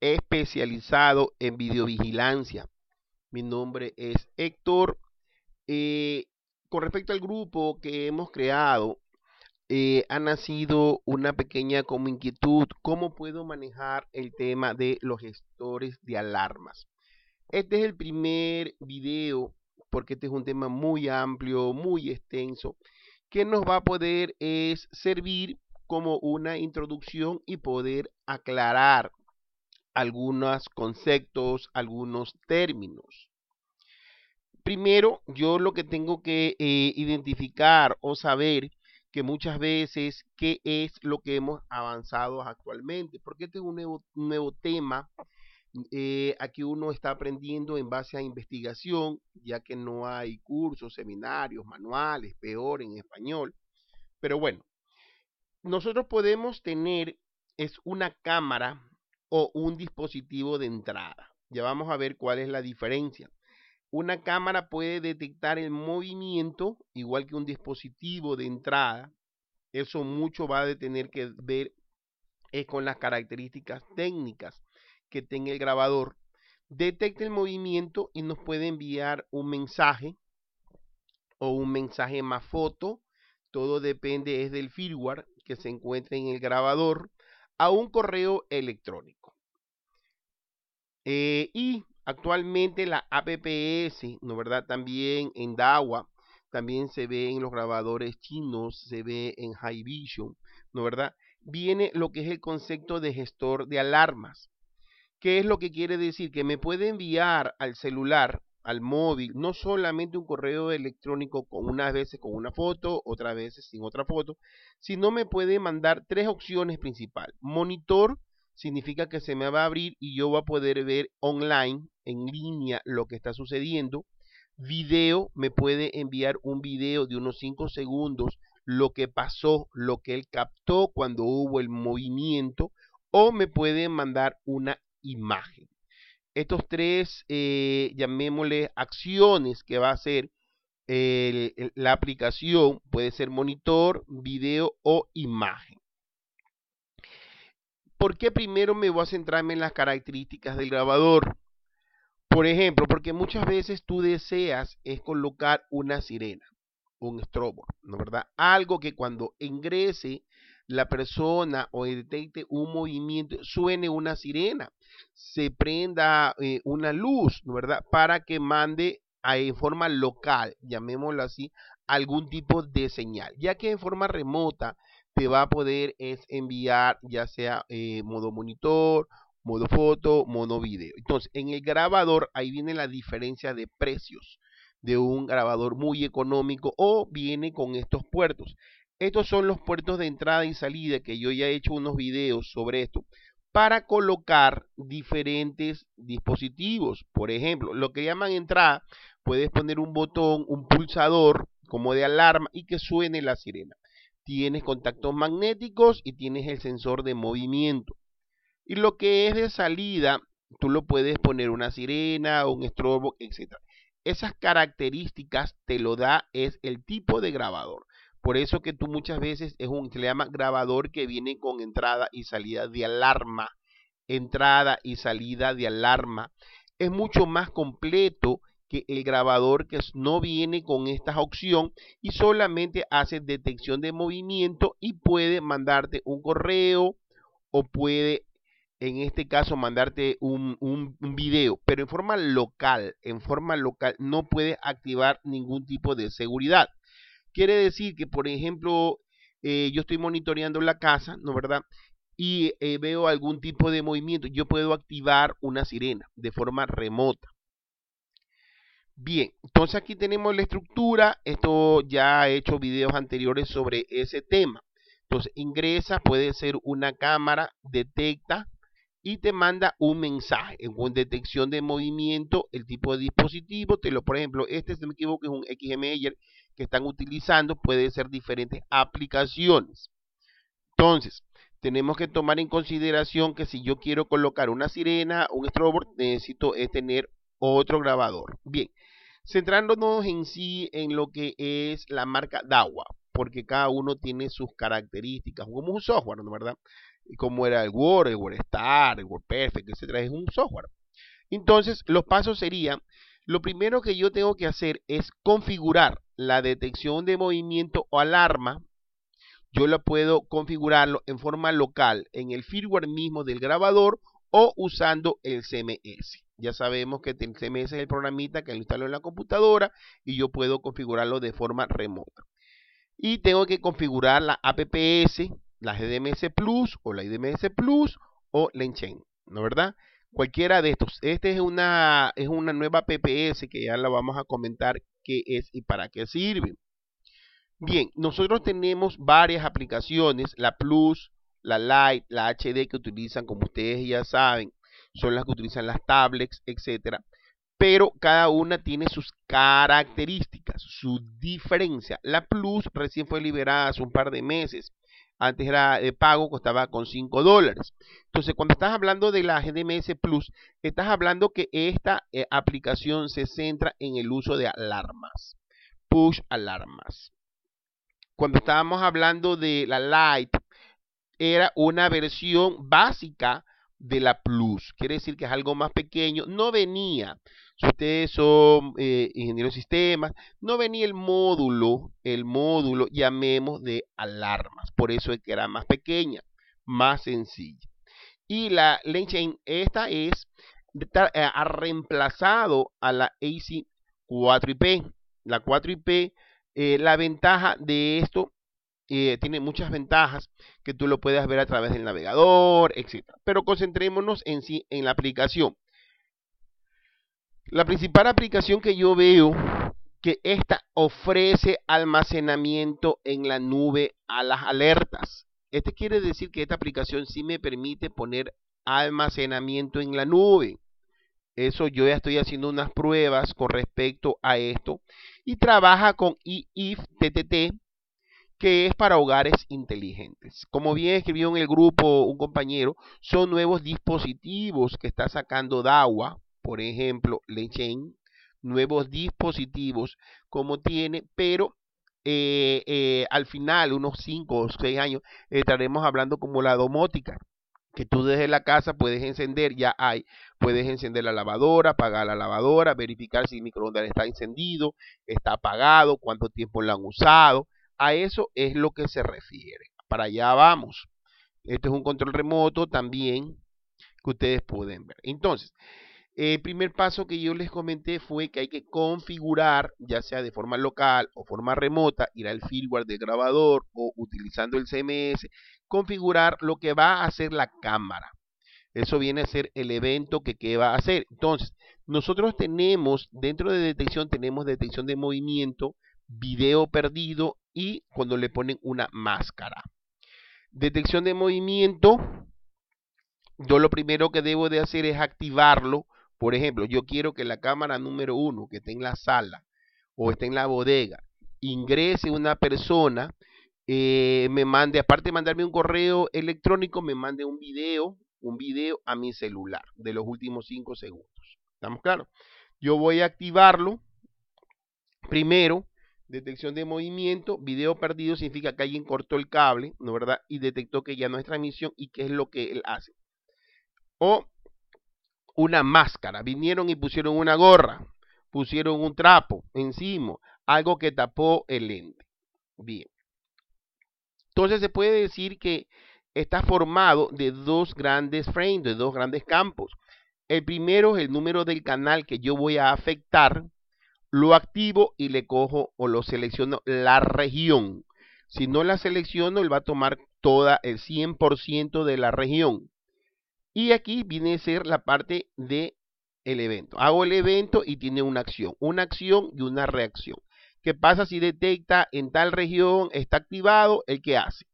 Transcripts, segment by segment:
especializado en videovigilancia. Mi nombre es Héctor. Eh, con respecto al grupo que hemos creado, eh, ha nacido una pequeña como inquietud, ¿cómo puedo manejar el tema de los gestores de alarmas? Este es el primer video, porque este es un tema muy amplio, muy extenso, que nos va a poder es servir como una introducción y poder aclarar algunos conceptos, algunos términos. Primero, yo lo que tengo que eh, identificar o saber que muchas veces qué es lo que hemos avanzado actualmente, porque este es un nuevo, tema eh, aquí uno está aprendiendo en base a investigación, ya que no hay cursos, seminarios, manuales, peor en español. Pero bueno, nosotros podemos tener, es una cámara o un dispositivo de entrada. Ya vamos a ver cuál es la diferencia. Una cámara puede detectar el movimiento igual que un dispositivo de entrada. Eso mucho va a tener que ver es con las características técnicas que tenga el grabador. Detecta el movimiento y nos puede enviar un mensaje o un mensaje más foto. Todo depende es del firmware que se encuentre en el grabador a un correo electrónico. Eh, y actualmente la APPS, ¿no verdad? También en Dawa, también se ve en los grabadores chinos, se ve en High Vision, ¿no verdad? Viene lo que es el concepto de gestor de alarmas. ¿Qué es lo que quiere decir? Que me puede enviar al celular al móvil, no solamente un correo electrónico con unas veces con una foto, otras veces sin otra foto, sino me puede mandar tres opciones principales. Monitor significa que se me va a abrir y yo voy a poder ver online, en línea, lo que está sucediendo. Video, me puede enviar un video de unos 5 segundos, lo que pasó, lo que él captó cuando hubo el movimiento, o me puede mandar una imagen estos tres, eh, llamémosle, acciones que va a hacer la aplicación, puede ser monitor, video o imagen. ¿Por qué primero me voy a centrarme en las características del grabador? Por ejemplo, porque muchas veces tú deseas es colocar una sirena, un strobo, ¿no verdad? Algo que cuando ingrese la persona o detecte un movimiento, suene una sirena, se prenda eh, una luz, ¿verdad? Para que mande a, en forma local, llamémoslo así, algún tipo de señal, ya que en forma remota te va a poder enviar ya sea eh, modo monitor, modo foto, modo video. Entonces, en el grabador ahí viene la diferencia de precios de un grabador muy económico o viene con estos puertos. Estos son los puertos de entrada y salida que yo ya he hecho unos videos sobre esto para colocar diferentes dispositivos. Por ejemplo, lo que llaman entrada, puedes poner un botón, un pulsador como de alarma y que suene la sirena. Tienes contactos magnéticos y tienes el sensor de movimiento. Y lo que es de salida, tú lo puedes poner una sirena, un estrobo, etc. Esas características te lo da es el tipo de grabador. Por eso que tú muchas veces es un le llama grabador que viene con entrada y salida de alarma. Entrada y salida de alarma. Es mucho más completo que el grabador que no viene con esta opción y solamente hace detección de movimiento y puede mandarte un correo o puede en este caso mandarte un, un, un, video, pero en forma local, en forma local no puedes activar ningún tipo de seguridad. Quiere decir que, por ejemplo, eh, yo estoy monitoreando la casa, ¿no verdad? Y eh, veo algún tipo de movimiento. Yo puedo activar una sirena de forma remota. Bien, entonces aquí tenemos la estructura. Esto ya he hecho videos anteriores sobre ese tema. Entonces ingresa, puede ser una cámara, detecta y te manda un mensaje. En detección de movimiento, el tipo de dispositivo, te lo, por ejemplo, este, si me equivoco, es un XML que están utilizando Puede ser diferentes aplicaciones. Entonces, tenemos que tomar en consideración que si yo quiero colocar una sirena, un strobo, necesito es tener otro grabador. Bien, centrándonos en sí en lo que es la marca DAWA, porque cada uno tiene sus características, como un software, ¿no verdad? Como era el Word, el WordStar, el WordPerfect, etcétera, es un software. Entonces, los pasos serían, lo primero que yo tengo que hacer es configurar la detección de movimiento o alarma, yo la puedo configurarlo en forma local en el firmware mismo del grabador o usando el CMS. Ya sabemos que el CMS es el programita que lo instalo en la computadora y yo puedo configurarlo de forma remota. Y tengo que configurar la APPS, la GDMS Plus o la IDMS Plus o la Enchain, ¿no verdad? Cualquiera de estos. Este es una, es una nueva APPS que ya la vamos a comentar qué es y para qué sirve. Bien, nosotros tenemos varias aplicaciones, la Plus, la Lite, la HD que utilizan, como ustedes ya saben, son las que utilizan las tablets, etcétera. Pero cada una tiene sus características, su diferencia. La Plus recién fue liberada hace un par de meses antes era de eh, pago, costaba con 5 dólares. Entonces, cuando estás hablando de la GDMS Plus, estás hablando que esta eh, aplicación se centra en el uso de alarmas, push alarmas. Cuando estábamos hablando de la Lite, era una versión básica de la plus, quiere decir que es algo más pequeño, no venía, si ustedes son eh, ingenieros de sistemas, no venía el módulo, el módulo llamemos de alarmas, por eso es que era más pequeña, más sencilla. Y la chain esta es, eh, ha reemplazado a la AC 4IP, la 4IP, eh, la ventaja de esto eh, tiene muchas ventajas que tú lo puedas ver a través del navegador, etc. Pero concentrémonos en sí, en la aplicación. La principal aplicación que yo veo que esta ofrece almacenamiento en la nube a las alertas. Este quiere decir que esta aplicación sí me permite poner almacenamiento en la nube. Eso yo ya estoy haciendo unas pruebas con respecto a esto. Y trabaja con ifttt que es para hogares inteligentes. Como bien escribió en el grupo un compañero, son nuevos dispositivos que está sacando agua, por ejemplo, Lechen, nuevos dispositivos como tiene, pero eh, eh, al final, unos 5 o 6 años, estaremos hablando como la domótica, que tú desde la casa puedes encender, ya hay, puedes encender la lavadora, apagar la lavadora, verificar si el microondas está encendido, está apagado, cuánto tiempo la han usado, a eso es lo que se refiere. Para allá vamos. Este es un control remoto también que ustedes pueden ver. Entonces, el primer paso que yo les comenté fue que hay que configurar, ya sea de forma local o forma remota, ir al firmware del grabador o utilizando el CMS, configurar lo que va a hacer la cámara. Eso viene a ser el evento que, que va a hacer. Entonces, nosotros tenemos, dentro de detección, tenemos detección de movimiento, video perdido y cuando le ponen una máscara. Detección de movimiento, yo lo primero que debo de hacer es activarlo. Por ejemplo, yo quiero que la cámara número uno, que está en la sala o está en la bodega, ingrese una persona, eh, me mande, aparte de mandarme un correo electrónico, me mande un video, un video a mi celular de los últimos 5 segundos. ¿Estamos claros? Yo voy a activarlo primero Detección de movimiento, video perdido significa que alguien cortó el cable, ¿no verdad? Y detectó que ya no es transmisión y qué es lo que él hace. O una máscara, vinieron y pusieron una gorra, pusieron un trapo encima, algo que tapó el lente. Bien. Entonces se puede decir que está formado de dos grandes frames, de dos grandes campos. El primero es el número del canal que yo voy a afectar, lo activo y le cojo o lo selecciono la región. Si no la selecciono, él va a tomar toda el 100% de la región. Y aquí viene a ser la parte de el evento. Hago el evento y tiene una acción, una acción y una reacción. ¿Qué pasa si detecta en tal región está activado? ¿El qué hace?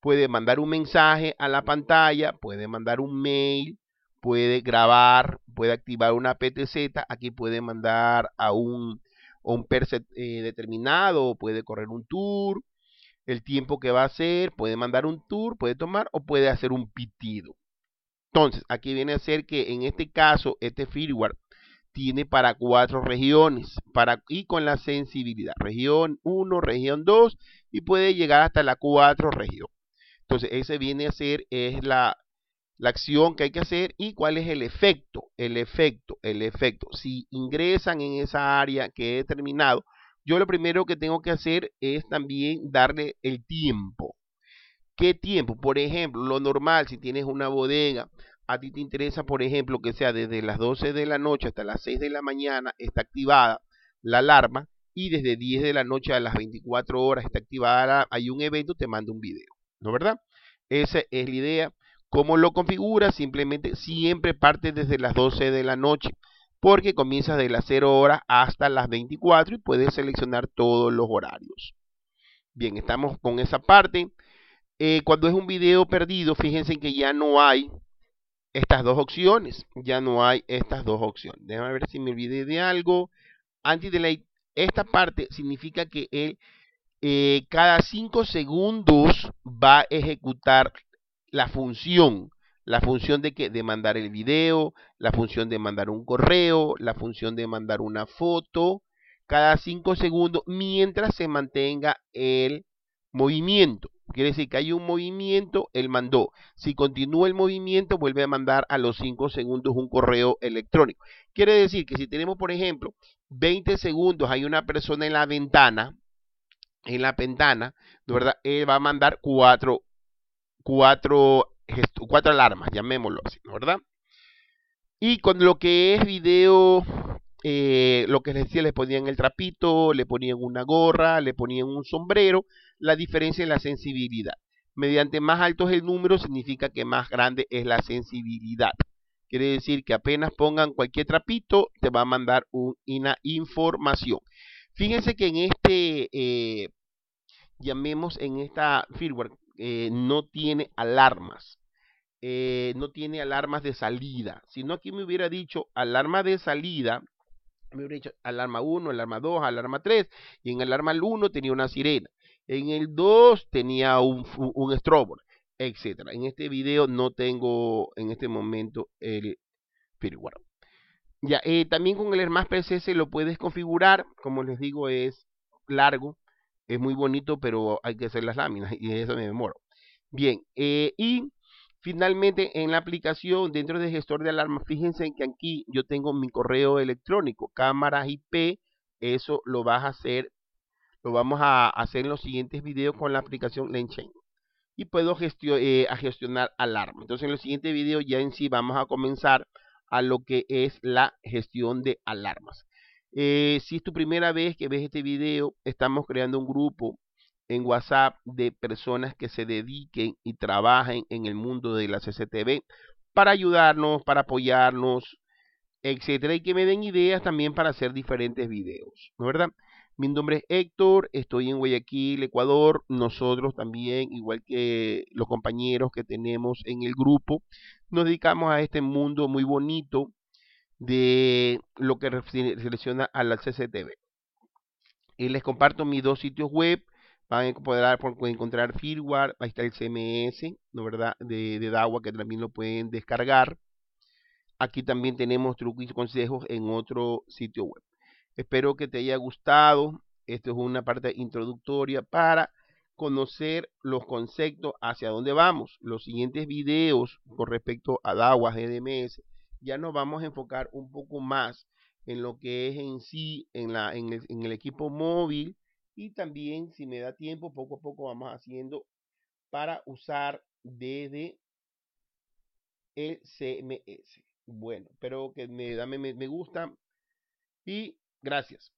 Puede mandar un mensaje a la pantalla, puede mandar un mail, puede grabar, puede activar una PTZ, aquí puede mandar a un un per se eh, determinado, puede correr un tour, el tiempo que va a hacer, puede mandar un tour, puede tomar o puede hacer un pitido. Entonces, aquí viene a ser que en este caso, este firmware tiene para cuatro regiones para, y con la sensibilidad, región 1, región 2 y puede llegar hasta la cuatro región. Entonces, ese viene a ser es la, la acción que hay que hacer y cuál es el efecto, el efecto, el efecto. Si ingresan en esa área que he determinado, yo lo primero que tengo que hacer es también darle el tiempo. ¿Qué tiempo? Por ejemplo, lo normal, si tienes una bodega, a ti te interesa, por ejemplo, que sea desde las 12 de la noche hasta las 6 de la mañana, está activada la alarma y desde 10 de la noche a las 24 horas está activada, hay un evento, te mando un video, ¿no verdad? Esa es la idea ¿Cómo lo configura? Simplemente siempre parte desde las 12 de la noche, porque comienza de las 0 horas hasta las 24 y puedes seleccionar todos los horarios. Bien, estamos con esa parte. Eh, cuando es un video perdido, fíjense que ya no hay estas dos opciones. Ya no hay estas dos opciones. Déjame ver si me olvidé de algo. Anti-delay, esta parte significa que él eh, cada 5 segundos va a ejecutar la función, la función de que de mandar el video, la función de mandar un correo, la función de mandar una foto cada 5 segundos mientras se mantenga el movimiento. Quiere decir que hay un movimiento, él mandó. Si continúa el movimiento, vuelve a mandar a los 5 segundos un correo electrónico. Quiere decir que si tenemos, por ejemplo, 20 segundos, hay una persona en la ventana, en la ventana, ¿verdad? Él va a mandar 4 cuatro, cuatro alarmas, llamémoslo así, ¿verdad? Y con lo que es video, eh, lo que les decía, le ponían el trapito, le ponían una gorra, le ponían un sombrero, la diferencia es la sensibilidad. Mediante más alto es el número, significa que más grande es la sensibilidad. Quiere decir que apenas pongan cualquier trapito, te va a mandar una información. Fíjense que en este, eh, llamemos en esta firmware, eh, no tiene alarmas. Eh, no tiene alarmas de salida. Si no, aquí me hubiera dicho alarma de salida. Me hubiera dicho alarma 1, alarma 2, alarma 3. Y en alarma 1 tenía una sirena. En el 2 tenía un, un etcétera. En este video no tengo en este momento el firmware. Ya, eh, también con el más PCS lo puedes configurar. Como les digo, es largo es muy bonito, pero hay que hacer las láminas y eso me demoro. Bien, eh, y finalmente en la aplicación dentro de gestor de alarmas, fíjense que aquí yo tengo mi correo electrónico, cámaras IP, eso lo vas a hacer, lo vamos a hacer en los siguientes videos con la aplicación Lenchain. Y puedo eh, gestionar alarma. Entonces en los siguientes videos ya en sí vamos a comenzar a lo que es la gestión de alarmas. Eh, si es tu primera vez que ves este video, estamos creando un grupo en WhatsApp de personas que se dediquen y trabajen en el mundo de la CCTV para ayudarnos, para apoyarnos, etcétera, y que me den ideas también para hacer diferentes videos, ¿no verdad? Mi nombre es Héctor, estoy en Guayaquil, Ecuador. Nosotros también, igual que los compañeros que tenemos en el grupo, nos dedicamos a este mundo muy bonito de lo que selecciona a la CCTV. Y les comparto mis dos sitios web. Van a poder encontrar firmware, ahí está el CMS, ¿no verdad? De, de DAWA que también lo pueden descargar. Aquí también tenemos trucos y consejos en otro sitio web. Espero que te haya gustado. Esto es una parte introductoria para conocer los conceptos hacia dónde vamos. Los siguientes videos con respecto a DAWA, GDMS, ya nos vamos a enfocar un poco más en lo que es en sí, en, la, en, el, equipo móvil y también si me da tiempo, poco a poco vamos haciendo para usar desde el CMS. Bueno, espero que me, me, me gusta y gracias.